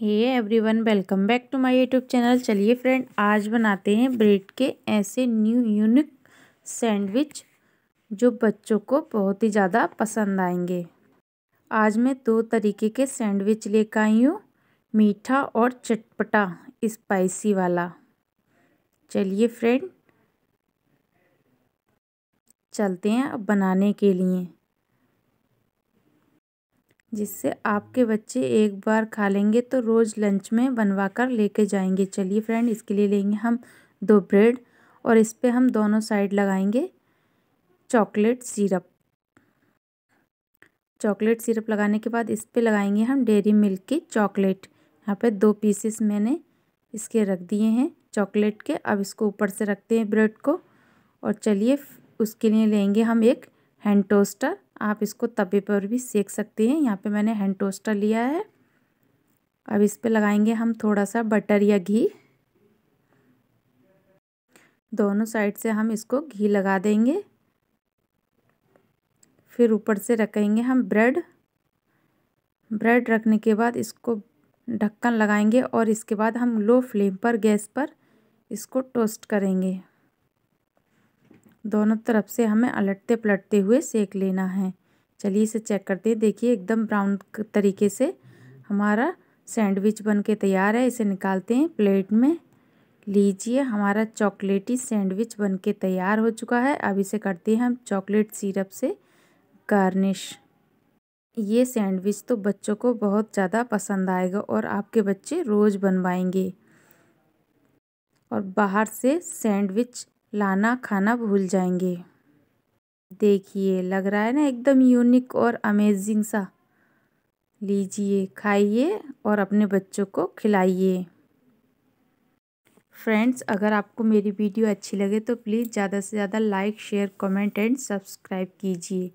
hey everyone welcome back to my YouTube channel चलिए friend आज बनाते हैं ब्रेड के ऐसे न्यू यूनिक सैंडविच जो बच्चों को बहुत ही ज़्यादा पसंद आएंगे आज मैं दो तरीके के सैंडविच लेकर आई हूँ मीठा और चटपटा स्पाइसी वाला चलिए फ्रेंड चलते हैं अब बनाने के लिए जिससे आपके बच्चे एक बार खा लेंगे तो रोज़ लंच में बनवा कर लेके जाएंगे चलिए फ्रेंड इसके लिए लेंगे हम दो ब्रेड और इस पर हम दोनों साइड लगाएंगे चॉकलेट सिरप चॉकलेट सिरप लगाने के बाद इस पर लगाएंगे हम डेरी मिल्क की चॉकलेट यहाँ पे दो पीसेस मैंने इसके रख दिए हैं चॉकलेट के अब इसको ऊपर से रखते हैं ब्रेड को और चलिए उसके लिए लेंगे हम एक हैंड टोस्टर आप इसको तवे पर भी सेक सकते हैं यहाँ पे मैंने हैंड टोस्टर लिया है अब इस पर लगाएंगे हम थोड़ा सा बटर या घी दोनों साइड से हम इसको घी लगा देंगे फिर ऊपर से रखेंगे हम ब्रेड ब्रेड रखने के बाद इसको ढक्कन लगाएंगे और इसके बाद हम लो फ्लेम पर गैस पर इसको टोस्ट करेंगे दोनों तरफ से हमें अलटते पलटते हुए सेक लेना है चलिए इसे चेक करते हैं देखिए एकदम ब्राउन तरीके से हमारा सैंडविच बन के तैयार है इसे निकालते हैं प्लेट में लीजिए हमारा चॉकलेटी सैंडविच बन के तैयार हो चुका है अब इसे करते हैं हम चॉकलेट सिरप से गार्निश ये सैंडविच तो बच्चों को बहुत ज़्यादा पसंद आएगा और आपके बच्चे रोज़ बनवाएंगे और बाहर से सैंडविच लाना खाना भूल जाएंगे देखिए लग रहा है ना एकदम यूनिक और अमेजिंग सा लीजिए खाइए और अपने बच्चों को खिलाइए फ्रेंड्स अगर आपको मेरी वीडियो अच्छी लगे तो प्लीज़ ज़्यादा से ज़्यादा like share comment and subscribe कीजिए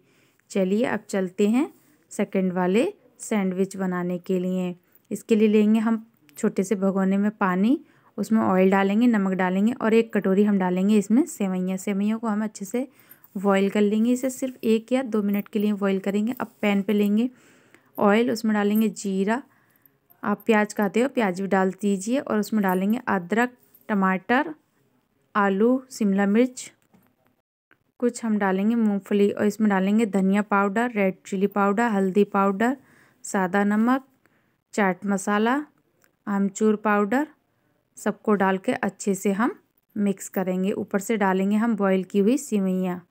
चलिए अब चलते हैं सेकंड वाले सैंडविच बनाने के लिए इसके लिए लेंगे हम छोटे से भगोने में पानी उसमें ऑयल डालेंगे नमक डालेंगे और एक कटोरी हम डालेंगे इसमें सेवैयाँ सेवैयों को हम अच्छे से बॉयल कर लेंगे इसे सिर्फ एक या दो मिनट के लिए बॉयल करेंगे अब पैन पे लेंगे ऑयल उसमें डालेंगे जीरा आप प्याज खाते हो प्याज भी डाल दीजिए और उसमें डालेंगे अदरक टमाटर आलू शिमला मिर्च कुछ हम डालेंगे मूंगफली और इसमें डालेंगे धनिया पाउडर रेड चिली पाउडर हल्दी पाउडर सादा नमक चाट मसाला आमचूर पाउडर सबको डाल के अच्छे से हम मिक्स करेंगे ऊपर से डालेंगे हम बॉईल की हुई सिवैयाँ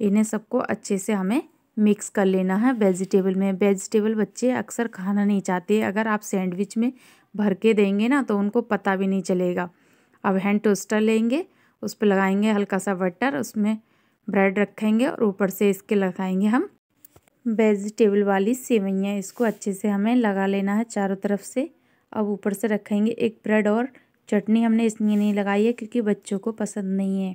इन्हें सबको अच्छे से हमें मिक्स कर लेना है वेजिटेबल में वेजिटेबल बच्चे अक्सर खाना नहीं चाहते अगर आप सैंडविच में भर के देंगे ना तो उनको पता भी नहीं चलेगा अब हैंड टोस्टर लेंगे उस पर लगाएंगे हल्का सा बटर उसमें ब्रेड रखेंगे और ऊपर से इसके लगाएंगे हम वेजिटेबल वाली सेवैयाँ इसको अच्छे से हमें लगा लेना है चारों तरफ से अब ऊपर से रखेंगे एक ब्रेड और चटनी हमने इसलिए नहीं लगाई है क्योंकि बच्चों को पसंद नहीं है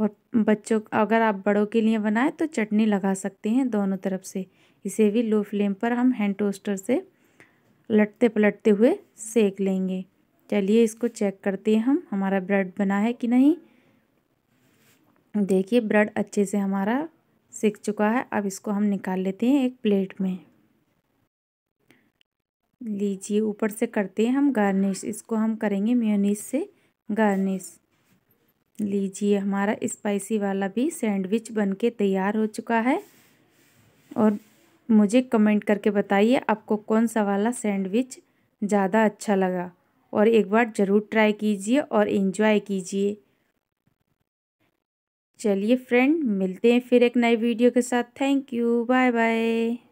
और बच्चों अगर आप बड़ों के लिए बनाएं तो चटनी लगा सकते हैं दोनों तरफ से इसे भी लो फ्लेम पर हम हैंड टोस्टर से लटते पलटते हुए सेक लेंगे चलिए इसको चेक करते हैं हम हमारा ब्रेड बना है कि नहीं देखिए ब्रेड अच्छे से हमारा सेक चुका है अब इसको हम निकाल लेते हैं एक प्लेट में लीजिए ऊपर से करते हैं हम गार्निश इसको हम करेंगे मेयोनीज से गार्निश लीजिए हमारा स्पाइसी वाला भी सैंडविच बनके तैयार हो चुका है और मुझे कमेंट करके बताइए आपको कौन सा वाला सैंडविच ज़्यादा अच्छा लगा और एक बार ज़रूर ट्राई कीजिए और इन्जॉय कीजिए चलिए फ्रेंड मिलते हैं फिर एक नए वीडियो के साथ थैंक यू बाय बाय